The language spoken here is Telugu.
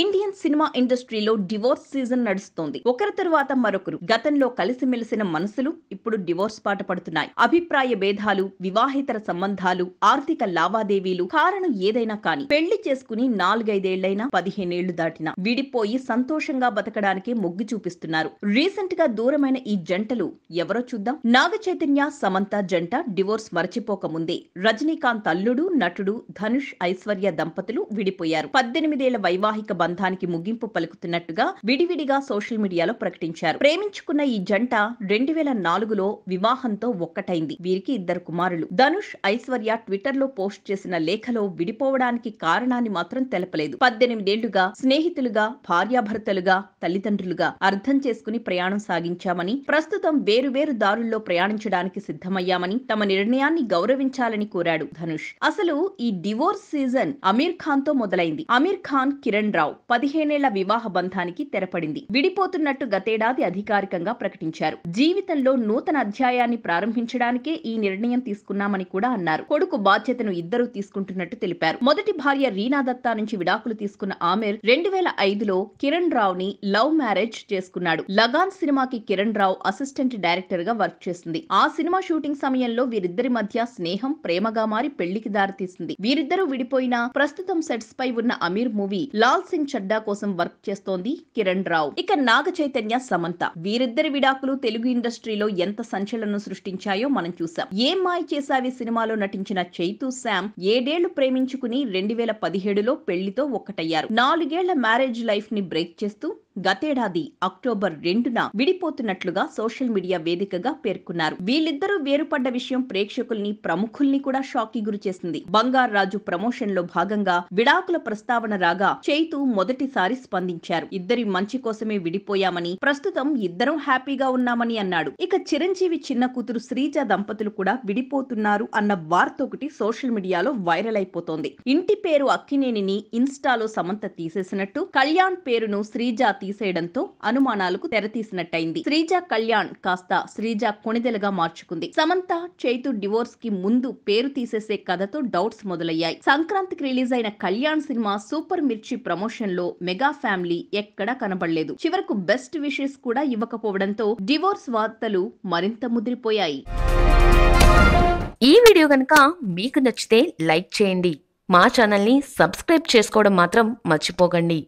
ఇండియన్ సినిమా ఇండస్ట్రీలో డివోర్స్ సీజన్ నడుస్తోంది ఒకరి తరువాత మరొకరు గతంలో కలిసిమెలిసిన మనసులు ఇప్పుడు డివోర్స్ పాట పడుతున్నాయి అభిప్రాయ భేదాలు వివాహేతర సంబంధాలు ఆర్థిక లావాదేవీలు కారణం ఏదైనా కానీ పెళ్లి చేసుకుని నాలుగైదేళ్లైనా పదిహేనేళ్లు దాటినా విడిపోయి సంతోషంగా బతకడానికి మొగ్గు చూపిస్తున్నారు రీసెంట్ గా దూరమైన ఈ జంటలు ఎవరో చూద్దాం నాగ చైతన్య సమంత జంట డివోర్స్ మరచిపోకముందే రజనీకాంత్ అల్లుడు నటుడు ధనుష్ ఐశ్వర్య దంపతులు విడిపోయారు పద్దెనిమిదేళ్ల వైవాహిక బంధానికి ముగింపు పలుకుతున్నట్టుగా విడివిడిగా సోషల్ మీడియాలో ప్రకటించారు ప్రేమించుకున్న ఈ జంట రెండు వేల నాలుగులో వివాహంతో ఒక్కటైంది వీరికి ఇద్దరు కుమారులు ధనుష్ ఐశ్వర్య ట్విట్టర్ లో పోస్ట్ చేసిన లేఖలో విడిపోవడానికి కారణాన్ని మాత్రం తెలపలేదు పద్దెనిమిదేళ్లుగా స్నేహితులుగా భార్యాభర్తలుగా తల్లిదండ్రులుగా అర్థం చేసుకుని ప్రయాణం సాగించామని ప్రస్తుతం వేరువేరు దారుల్లో ప్రయాణించడానికి సిద్ధమయ్యామని తమ నిర్ణయాన్ని గౌరవించాలని కోరాడు ధనుష్ అసలు ఈ డివోర్స్ సీజన్ అమీర్ ఖాన్ తో మొదలైంది అమీర్ ఖాన్ కిరణ్ రావు రావు పదిహేనేళ్ల వివాహ బంధానికి తెరపడింది విడిపోతున్నట్టు గతేడాది అధికారికంగా ప్రకటించారు జీవితంలో నూతన అధ్యాయాన్ని ప్రారంభించడానికే ఈ నిర్ణయం తీసుకున్నామని కూడా అన్నారు కొడుకు బాధ్యతను ఇద్దరూ తీసుకుంటున్నట్టు తెలిపారు మొదటి భార్య రీనా దత్తా నుంచి విడాకులు తీసుకున్న ఆమెర్ రెండు వేల ఐదులో కిరణ్ రావు ని లవ్ మ్యారేజ్ చేసుకున్నాడు లగాన్ సినిమాకి కిరణ్ రావు అసిస్టెంట్ డైరెక్టర్ గా వర్క్ చేసింది ఆ సినిమా షూటింగ్ సమయంలో వీరిద్దరి మధ్య స్నేహం ప్రేమగా మారి పెళ్లికి దారితీసింది వీరిద్దరూ విడిపోయినా ప్రస్తుతం సెట్స్ పై ఉన్న అమీర్ మూవీ లాల్ సింగ్ నిత్యం చడ్డా కోసం వర్క్ చేస్తోంది కిరణ్ రావు ఇక నాగ చైతన్య సమంత వీరిద్దరి విడాకులు తెలుగు ఇండస్ట్రీలో ఎంత సంచలనం సృష్టించాయో మనం చూసాం ఏ మాయ చేసావి సినిమాలో నటించిన చైతు శామ్ ఏడేళ్లు ప్రేమించుకుని రెండు వేల పదిహేడులో పెళ్లితో ఒక్కటయ్యారు నాలుగేళ్ల మ్యారేజ్ లైఫ్ ని బ్రేక్ చేస్తూ గతేడాది అక్టోబర్ రెండున విడిపోతున్నట్లుగా సోషల్ మీడియా వేదికగా పేర్కొన్నారు వీళ్ళిద్దరూ వేరుపడ్డ విషయం ప్రేక్షకుల్ని ప్రముఖుల్ని కూడా షాక్ గురి చేసింది రాజు ప్రమోషన్ లో భాగంగా విడాకుల ప్రస్తావన రాగా చైతు మొదటిసారి స్పందించారు ఇద్దరి మంచి కోసమే విడిపోయామని ప్రస్తుతం ఇద్దరం హ్యాపీగా ఉన్నామని అన్నాడు ఇక చిరంజీవి చిన్న కూతురు శ్రీజ దంపతులు కూడా విడిపోతున్నారు అన్న వార్త ఒకటి సోషల్ మీడియాలో వైరల్ అయిపోతోంది ఇంటి పేరు అక్కినేనిని ఇన్స్టాలో సమంత తీసేసినట్టు కళ్యాణ్ పేరును శ్రీజ తీసేయడంతో అనుమానాలకు తెరతీసినట్టయింది శ్రీజ కళ్యాణ్ కాస్త శ్రీజ కొనిదెలగా మార్చుకుంది సమంత చైతు డివోర్స్ కి ముందు పేరు తీసేసే కథతో డౌట్స్ మొదలయ్యాయి సంక్రాంతికి రిలీజ్ అయిన Kalyan cinema super Mirchi promotion లో మెగా ఫ్యామిలీ ఎక్కడా కనబడలేదు చివరకు బెస్ట్ విషెస్ కూడా ఇవ్వకపోవడంతో డివోర్స్ వార్తలు మరింత ముదిరిపోయాయి ఈ వీడియో కనుక మీకు నచ్చితే లైక్ చేయండి మా ఛానల్ని సబ్స్క్రైబ్ చేసుకోవడం మాత్రం మర్చిపోకండి